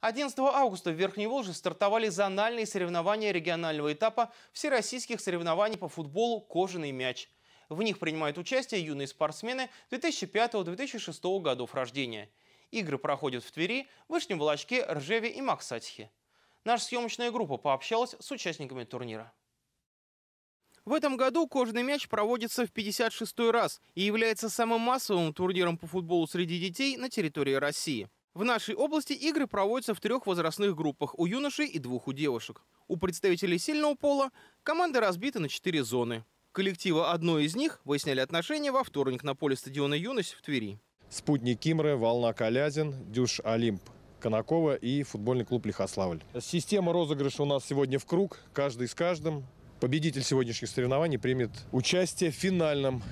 11 августа в Верхней Волжье стартовали зональные соревнования регионального этапа всероссийских соревнований по футболу «Кожаный мяч». В них принимают участие юные спортсмены 2005-2006 годов рождения. Игры проходят в Твери, Вышнем Волочке, Ржеве и Максатихе. Наша съемочная группа пообщалась с участниками турнира. В этом году «Кожаный мяч» проводится в 56-й раз и является самым массовым турниром по футболу среди детей на территории России. В нашей области игры проводятся в трех возрастных группах – у юношей и двух у девушек. У представителей сильного пола команды разбиты на четыре зоны. Коллектива одной из них выясняли отношения во вторник на поле стадиона «Юность» в Твери. Спутник Кимры, Волна Калязин, Дюш Олимп. Конакова и футбольный клуб «Лихославль». Система розыгрыша у нас сегодня в круг, каждый с каждым. Победитель сегодняшних соревнований примет участие в финальном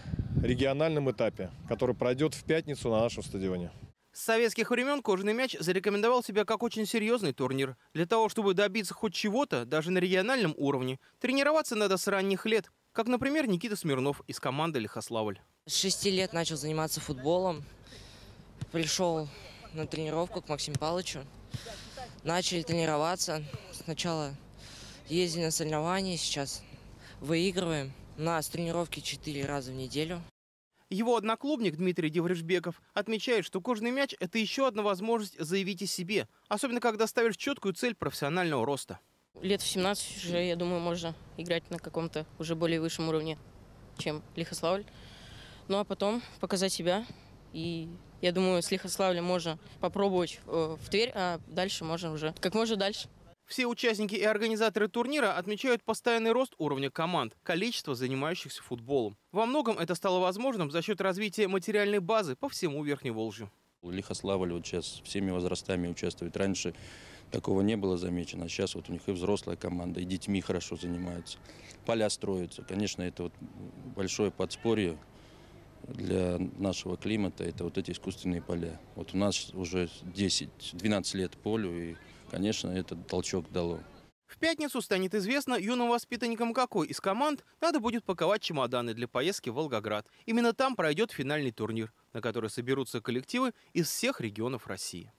региональном этапе, который пройдет в пятницу на нашем стадионе. С советских времен кожаный мяч зарекомендовал себя как очень серьезный турнир. Для того, чтобы добиться хоть чего-то, даже на региональном уровне, тренироваться надо с ранних лет, как, например, Никита Смирнов из команды «Лихославль». С шести лет начал заниматься футболом. Пришел на тренировку к Максиму Павловичу. Начали тренироваться. Сначала ездили на соревнования, сейчас выигрываем. У нас тренировки четыре раза в неделю. Его одноклубник Дмитрий Деврежбеков отмечает, что кожный мяч – это еще одна возможность заявить о себе, особенно когда ставишь четкую цель профессионального роста. Лет в 17 уже, я думаю, можно играть на каком-то уже более высшем уровне, чем Лихославль. Ну а потом показать себя. И я думаю, с Лихославля можно попробовать э, в Тверь, а дальше можно уже как можно дальше. Все участники и организаторы турнира отмечают постоянный рост уровня команд, количество занимающихся футболом. Во многом это стало возможным за счет развития материальной базы по всему Верхневолжью. Лихославль вот сейчас всеми возрастами участвует. Раньше такого не было замечено. Сейчас а вот у них и взрослая команда, и детьми хорошо занимаются. Поля строятся. Конечно, это вот большое подспорье для нашего климата. Это вот эти искусственные поля. Вот у нас уже 10-12 лет полю, и конечно, этот толчок дало. В пятницу станет известно юным воспитанникам какой из команд надо будет паковать чемоданы для поездки в Волгоград. Именно там пройдет финальный турнир, на который соберутся коллективы из всех регионов России.